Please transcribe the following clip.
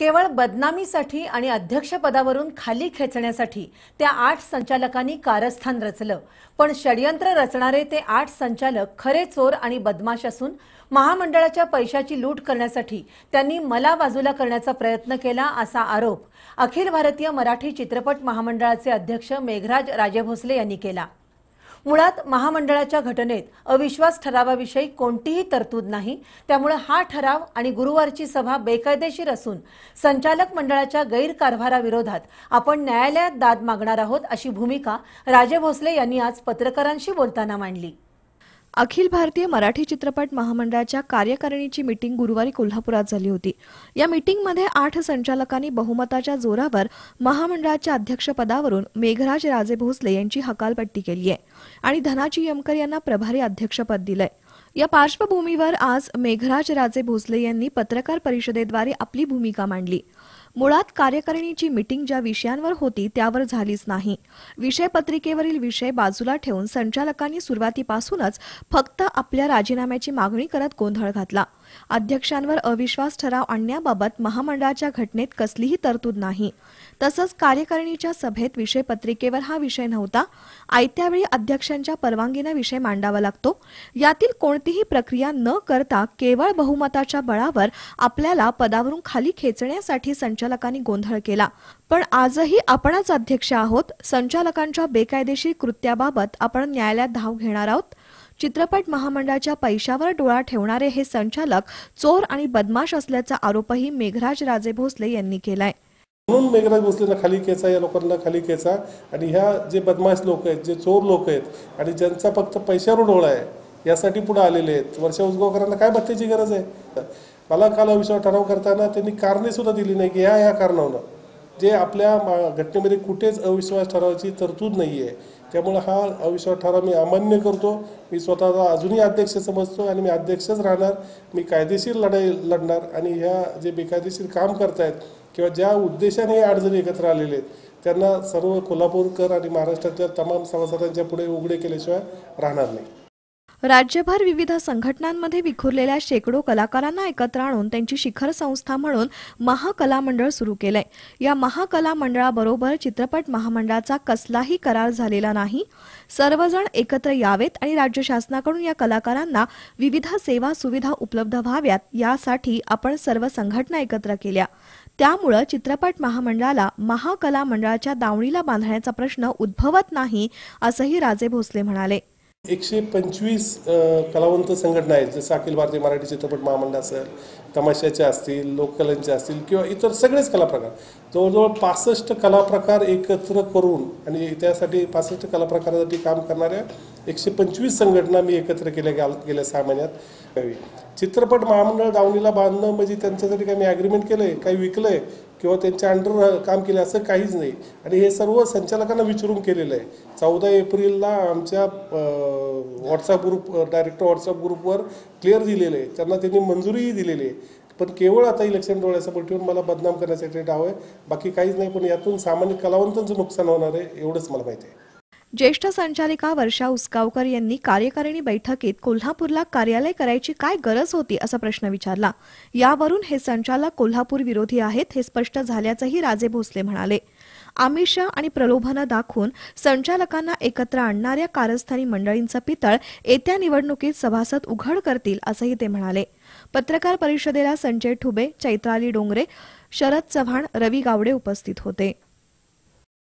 केवळ बदनामीसाठी आणि अध्यक्षपदावरून खाली खेचण्यासाठी त्या आठ संचालकांनी कारस्थान रचलं पण षडयंत्र रचणारे ते आठ संचालक खरे चोर आणि बदमाश असून महामंडळाच्या पैशाची लूट करण्यासाठी त्यांनी मला बाजूला करण्याचा प्रयत्न केला असा आरोप अखिल भारतीय मराठी चित्रपट महामंडळाचे अध्यक्ष मेघराज राजेभोसले यांनी केला मुळात महामंडळाच्या घटनेत अविश्वास ठरावाविषयी कोणतीही तरतूद नाही त्यामुळे हा ठराव आणि गुरुवारची सभा बेकायदेशीर असून संचालक मंडळाच्या गैरकारभाराविरोधात आपण न्यायालयात दाद मागणार आहोत अशी भूमिका राजे भोसले यांनी आज पत्रकारांशी बोलताना मांडली अखिल भारतीय मराठी चित्रपट महामंडळाच्या कार्यकारिणीची मीटिंग गुरुवारी कोल्हापुरात झाली होती या मीटिंगमध्ये आठ संचालकांनी बहुमताच्या जोरावर महामंडळाच्या अध्यक्षपदावरून मेघराज राजे भोसले यांची हकालपट्टी केली आहे आणि धनाजी यमकर यांना प्रभारी अध्यक्षपद दिलंय या पार्श्वभूमीवर आज मेघराज राजे भोसले यांनी पत्रकार परिषदेद्वारे आपली भूमिका मांडली मुळात कार्यकारिणीची मिटिंग ज्या विषयांवर होती त्यावर झालीच नाही विषयपत्रिकेवरील विषय बाजूला ठेवून संचालकांनी सुरुवातीपासूनच फक्त आपल्या राजीनाम्याची मागणी करत गोंधळ घातला अध्यक्षांवर अविश्वास ठराव आणण्याबाबत महामंडळाच्या घटनेत कसलीही तरतूद नाही तसंच कार्यकारिणीच्या सभेत विषय पत्रिकेवर हा विषय नव्हता आयत्यावेळी अध्यक्षांच्या परवानगीनं विषय मांडावा लागतो यातील कोणतीही प्रक्रिया न करता केवळ बहुमताच्या बळावर आपल्याला पदावरून खाली खेचण्यासाठी संचालकांनी गोंधळ केला पण आजही आपणच अध्यक्ष आहोत संचालकांच्या बेकायदेशीर कृत्याबाबत आपण न्यायालयात धाव घेणार आहोत चित्रपट महामंडळाच्या पैशावर डोळा ठेवणारे हे संचालक चोर आणि बदमाश असल्याचा आरोपही मेघराज राजे भोसले यांनी केलाय म्हणून मेघराज भोसलेला खाली खेचा या लोकांना खाली खेचा आणि ह्या जे बदमाश लोक आहेत जे चोर लोक आहेत आणि ज्यांचा फक्त पैशावर डोळा आहे यासाठी पुढे आलेले आहेत वर्षा उजगावकरांना काय भत्तेची गरज आहे मला काल अविश्वास ठराव करताना त्यांनी कारणे सुद्धा दिली नाही की ह्या ह्या कारणावर जे आपल्या घटनेमध्ये कुठेच अविश्वास ठरावाची तरतूद नाही आहे त्यामुळं हा अविश्वास ठराव मी अमान्य करतो मी स्वतःला अजूनही अध्यक्ष समजतो आणि मी अध्यक्षच राहणार मी कायदेशीर लढाई लढणार आणि ह्या जे बेकायदेशीर काम करतायत किंवा ज्या उद्देशाने हे अडचणी एकत्र आलेले आहेत त्यांना सर्व कोल्हापूरकर आणि महाराष्ट्रातल्या तमाम सभासदांच्या पुढे उघडे केल्याशिवाय राहणार नाही राज्यभर विविध संघटनांमध्ये विखुरलेल्या शेकडो कलाकारांना एकत्र आणून त्यांची शिखर संस्था म्हणून महाकला मंडळ सुरू केलंय या महाकला मंडळाबरोबर चित्रपट महामंडळाचा कसलाही करार झालेला नाही सर्वजण एकत्र यावेत आणि राज्य शासनाकडून या कलाकारांना विविध सेवा सुविधा उपलब्ध व्हाव्यात यासाठी आपण सर्व संघटना एकत्र केल्या त्यामुळं चित्रपट महामंडळाला महाकला मंडळाच्या दावणीला बांधण्याचा प्रश्न उद्भवत नाही असंही राजे भोसले म्हणाले एकशे पंचवीस कलावंत संघटना आहेत जसं अखिल भारतीय मराठी चित्रपट महामंडळ असेल तमाशाचे असतील लोककलांचे असतील किंवा इतर सगळेच कलाप्रकार जवळजवळ पासष्ट कलाप्रकार एकत्र करून आणि त्यासाठी पासष्ट कलाप्रकारासाठी काम करणाऱ्या एकशे पंचवीस संघटना मी एकत्र केल्या गेल्या गेल्या सहा महिन्यात चित्रपट महामंडळ दावणीला बांधणं म्हणजे त्यांच्यासाठी काही मी ॲग्रीमेंट केलं आहे काही विकलं आहे किंवा त्यांच्या अंडर काम केले असं काहीच नाही आणि हे सर्व संचालकांना विचारून केलेलं आहे चौदा एप्रिलला आमच्या व्हॉट्सअप ग्रुप डायरेक्टर व्हॉट्सअप ग्रुपवर क्लिअर दिलेलं आहे त्यांना त्यांनी मंजुरीही दिलेली आहे पण केवळ आता इलेक्शन डोळ्यासमोर ठेवून मला बदनाम करण्यासाठी डाव आहे बाकी काहीच नाही पण यातून सामान्य कलावंतांचं नुकसान होणार आहे एवढंच मला माहिती आहे ज्येष्ठ संचालिका वर्षा उसगावकर यांनी कार्यकारिणी बैठकीत कोल्हापूरला कार्यालय करायची काय गरज होती असा प्रश्न विचारला यावरून हे संचालक कोल्हापूर विरोधी आहेत हे स्पष्ट झाल्याचंही राजे भोसले म्हणाले आमिष आणि प्रलोभनं दाखवून संचालकांना एकत्र आणणाऱ्या कारस्थानी मंडळींचं पितळ येत्या निवडणुकीत सभासद उघड करतील असंही ते म्हणाले पत्रकार परिषदेला संजय ठुबे चैत्राली डोंगरे शरद चव्हाण रवी गावडे उपस्थित होते